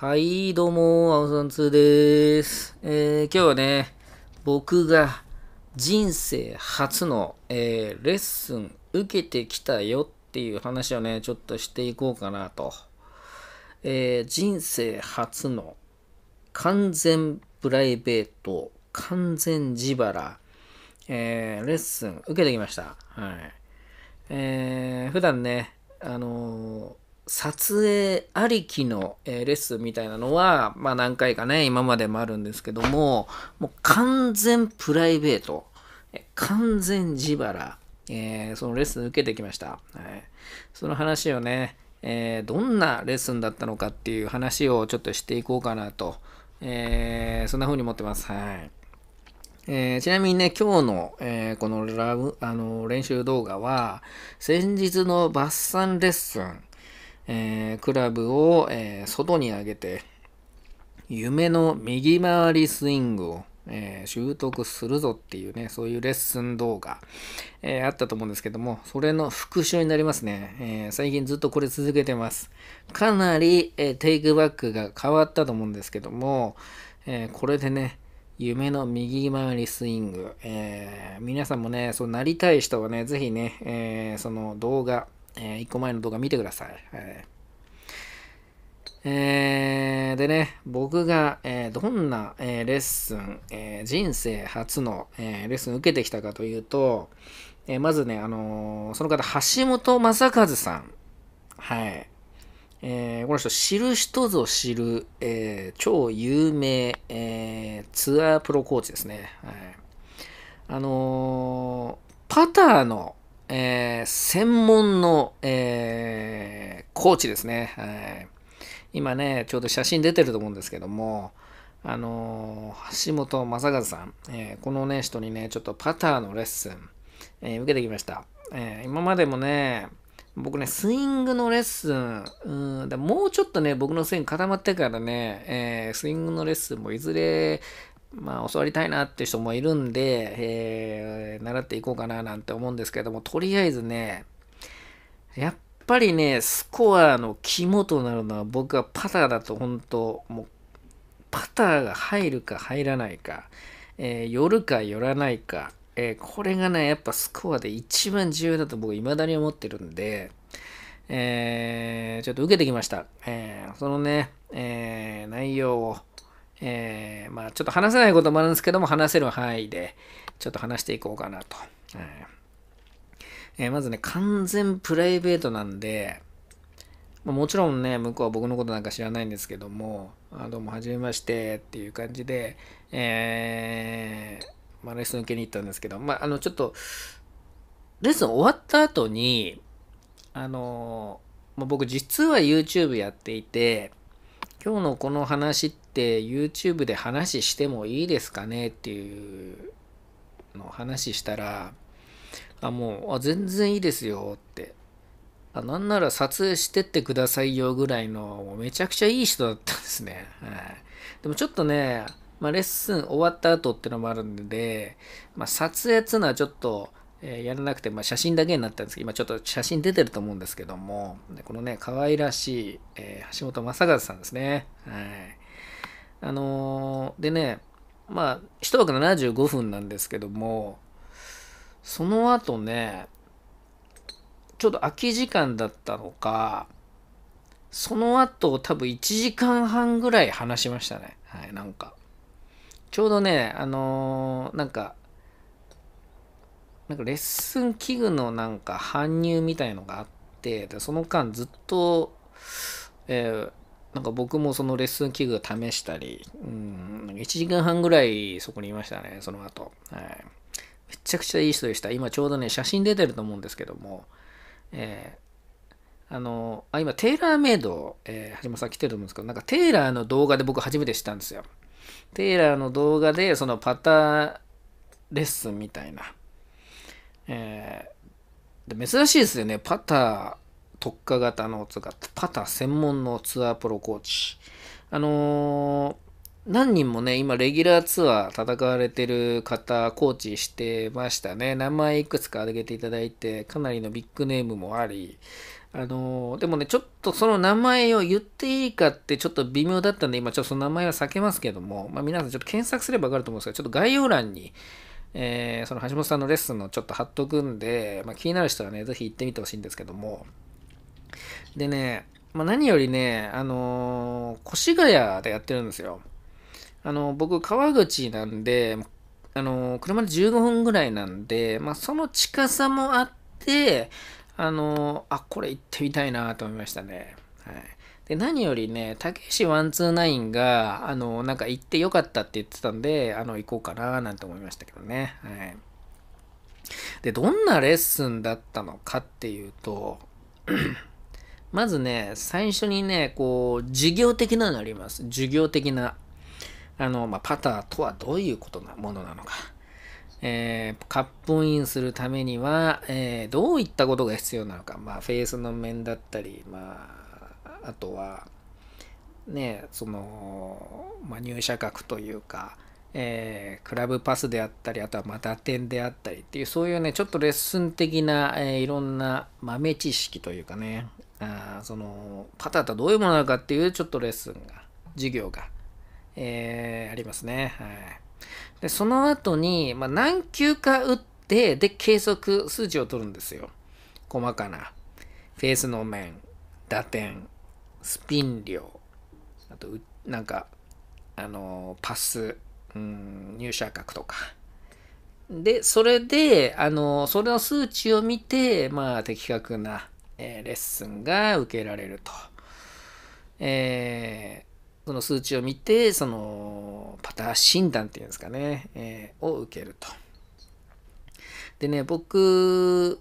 はい、どうも、青さん2です。えー、今日はね、僕が人生初の、えー、レッスン受けてきたよっていう話をね、ちょっとしていこうかなと。えー、人生初の完全プライベート、完全自腹、えー、レッスン受けてきました。はい。えー、普段ね、あのー撮影ありきの、えレッスンみたいなのは、まあ何回かね、今までもあるんですけども、もう完全プライベート、え完全自腹、えー、そのレッスン受けてきました。はい、その話をね、えー、どんなレッスンだったのかっていう話をちょっとしていこうかなと、えそんな風に思ってます。はい。えー、ちなみにね、今日の、えー、このラブあの練習動画は、先日のバッサンレッスンえー、クラブを、えー、外に上げて、夢の右回りスイングを、えー、習得するぞっていうね、そういうレッスン動画、えー、あったと思うんですけども、それの復習になりますね。えー、最近ずっとこれ続けてます。かなり、えテイクバックが変わったと思うんですけども、えこれでね、夢の右回りスイング、え皆さんもね、そうなりたい人はね、ぜひね、えその動画、えー、1個前の動画見てください。えーえー、でね、僕が、えー、どんな、えー、レッスン、え人生初の、えレッスン受けてきたかというと、えまずね、あのその方、橋本正和さん。はい。えこの人、知る人ぞ知る、え超有名、えツアープロコーチですね。はい。あのパターの、えー、専門の、えー、コーチですね、はい。今ね、ちょうど写真出てると思うんですけども、あのー、橋本正和さん、えー、このね、人にね、ちょっとパターのレッスン、えー、受けてきました。え今までもね、僕ね、スイングのレッスン、うんでもうちょっとね、僕のスイング固まってからね、えー、スイングのレッスンもいずれまあ、教わりたいなって人もいるんで、えー、習っていこうかななんて思うんですけども、とりあえずね、やっぱりね、スコアの肝となるのは僕はパターだと本当、もう、パターが入るか入らないか、えー、寄るか寄らないか、えー、これがね、やっぱスコアで一番重要だと僕、未だに思ってるんで、えー、ちょっと受けてきました。えー、そのね、えー、内容を、えー、まあちょっと話せないこともあるんですけども、話せる範囲でちょっと話していこうかなと。えー、まずね、完全プライベートなんで、まあ、もちろんね、向こうは僕のことなんか知らないんですけども、あどうも、はじめましてっていう感じで、えー、まあ、レッスン受けに行ったんですけど、まあ、あの、ちょっと、レッスン終わった後に、あの、まあ、僕実は YouTube やっていて、今日のこの話って YouTube で話してもいいですかねっていうの話したら、あ、もう、あ、全然いいですよって。あ、なんなら撮影してってくださいよぐらいの、めちゃくちゃいい人だったんですね。はい。でもちょっとね、まあ、レッスン終わった後ってのもあるんで、まあ、撮影っつうのはちょっと、えやらなくて、まあ、写真だけになったんですけど、今ちょっと写真出てると思うんですけども、このね、可愛らしい、えー、橋本正和さんですね。はい。あのー、でね、まあ、一枠75分なんですけども、その後ね、ちょっと空き時間だったのか、その後多分1時間半ぐらい話しましたね。はい、なんか。ちょうどね、あのー、なんか、なんかレッスン器具のなんか搬入みたいのがあって、でその間ずっと、えー、なんか僕もそのレッスン器具を試したり、うん、なんか1時間半ぐらいそこにいましたね、その後。はい。めちゃくちゃいい人でした。今ちょうどね、写真出てると思うんですけども、えー、あの、あ、今、テーラーメイド、えー、橋本さん来てると思うんですけど、なんかテーラーの動画で僕初めて知ったんですよ。テーラーの動画で、そのパターレッスンみたいな、えー、珍しいですよね。パター特化型の、つか、パター専門のツアープロコーチ。あのー、何人もね、今、レギュラーツアー戦われてる方、コーチしてましたね。名前いくつか挙げていただいて、かなりのビッグネームもあり、あのー、でもね、ちょっとその名前を言っていいかってちょっと微妙だったんで、今ちょっとその名前は避けますけども、まあ皆さんちょっと検索すればわかると思うんですが、ちょっと概要欄に、えー、その橋本さんのレッスンのちょっと貼っとくんで、まあ、気になる人はね、ぜひ行ってみてほしいんですけども。でね、まあ、何よりね、あのー、越谷でやってるんですよ。あの、僕、川口なんで、あの車で15分ぐらいなんで、まあ、その近さもあって、あのあ、これ行ってみたいなと思いましたね。はい。で、何よりね、たけし129が、あの、なんか行ってよかったって言ってたんで、あの、行こうかななんて思いましたけどね。はい。で、どんなレッスンだったのかっていうと、まずね、最初にね、こう、授業的なのあります。授業的な。あの、まあ、パターとはどういうことな、ものなのか。えー、カップインするためには、えー、どういったことが必要なのか。まあ、フェースの面だったり、まあ、あとはねその、まあ、入社角というか、えー、クラブパスであったりあとはま打点であったりっていうそういうねちょっとレッスン的な、えー、いろんな豆知識というかねあそのパターとどういうものなのかっていうちょっとレッスンが授業が、えー、ありますね。はいでその後に、まあ、何球か打ってで計測数値を取るんですよ細かなフェースの面打点スピン量、あと、なんか、あのー、パス、うん、入射角とか。で、それで、あのー、それの数値を見て、まあ、的確な、えー、レッスンが受けられると。えその数値を見て、その、パターン診断っていうんですかね、えを受けると。でね、僕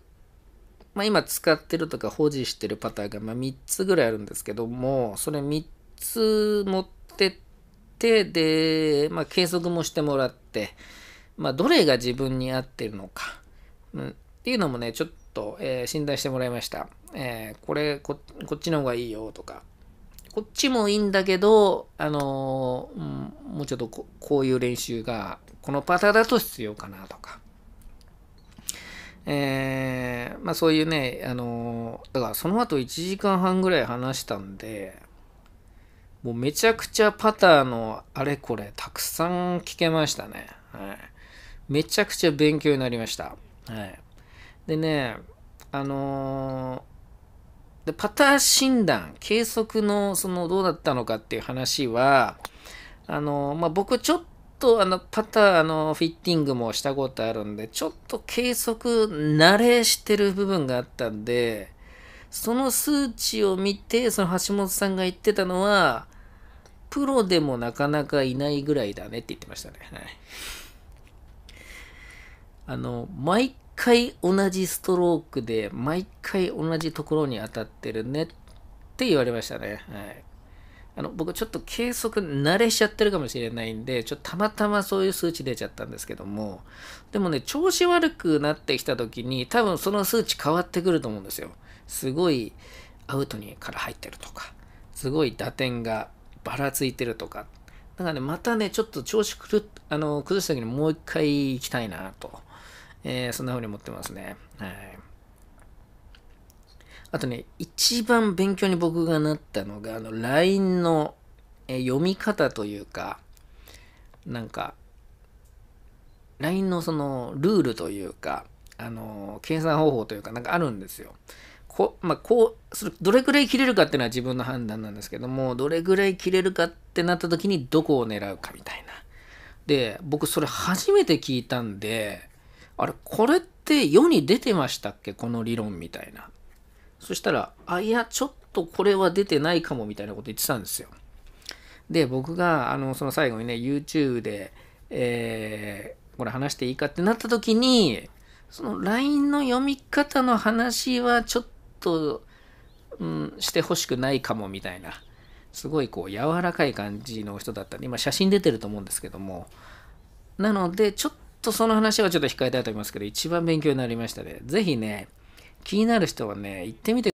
まあ、今使ってるとか保持してるパターンがま3つぐらいあるんですけども、それ3つ持ってって、で、まあ、計測もしてもらって、まあ、どれが自分に合ってるのか、うん、っていうのもね、ちょっと、えー、診断してもらいました。えー、これこ、こっちの方がいいよとか、こっちもいいんだけど、あのー、もうちょっとこういう練習が、このパターンだと必要かなとか。えー、まあそういうね、あのだからその後1時間半ぐらい話したんで、もうめちゃくちゃパターのあれこれたくさん聞けましたね。はい。めちゃくちゃ勉強になりました。はい。でね、あのー、でパター診断、計測のそのどうだったのかっていう話は、あのー、まあ、僕ちょっとあのパターのフィッティングもしたことあるんで、ちょっと計測慣れしてる部分があったんで、その数値を見て、その橋本さんが言ってたのは、プロでもなかなかいないぐらいだねって言ってましたね。はい。あの、毎回同じストロークで、毎回同じところに当たってるねって言われましたね。はい。あの僕ちょっと計測慣れしちゃってるかもしれないんで、ちょっとたまたまそういう数値出ちゃったんですけども、でもね、調子悪くなってきた時に多分その数値変わってくると思うんですよ。すごいアウトにから入ってるとか、すごい打点がばらついてるとか。だからね、またね、ちょっと調子くるあの崩した時にもう一回行きたいなと、えー、そんな風に思ってますね。はい。あとね、一番勉強に僕がなったのが、あの、LINE の読み方というか、なんか、LINE のその、ルールというか、あの、計算方法というか、なんかあるんですよ。こまあ、こうそれどれぐらい切れるかっていうのは自分の判断なんですけどもどれぐらい切れるかってなった時にどこを狙うかみたいな。で僕それ初めて聞いたんであれこれって世に出てましたっけこの理論みたいな。そしたら、あ、いや、ちょっとこれは出てないかもみたいなこと言ってたんですよ。で、僕が、あの、その最後にね、YouTube で、えー、これ話していいかってなった時に、その LINE の読み方の話はちょっと、うん、してほしくないかもみたいな、すごいこう柔らかい感じの人だったんで、今写真出てると思うんですけども、なので、ちょっとその話はちょっと控えたいと思いますけど、一番勉強になりましたね。ぜひね、気になる人はね、行ってみて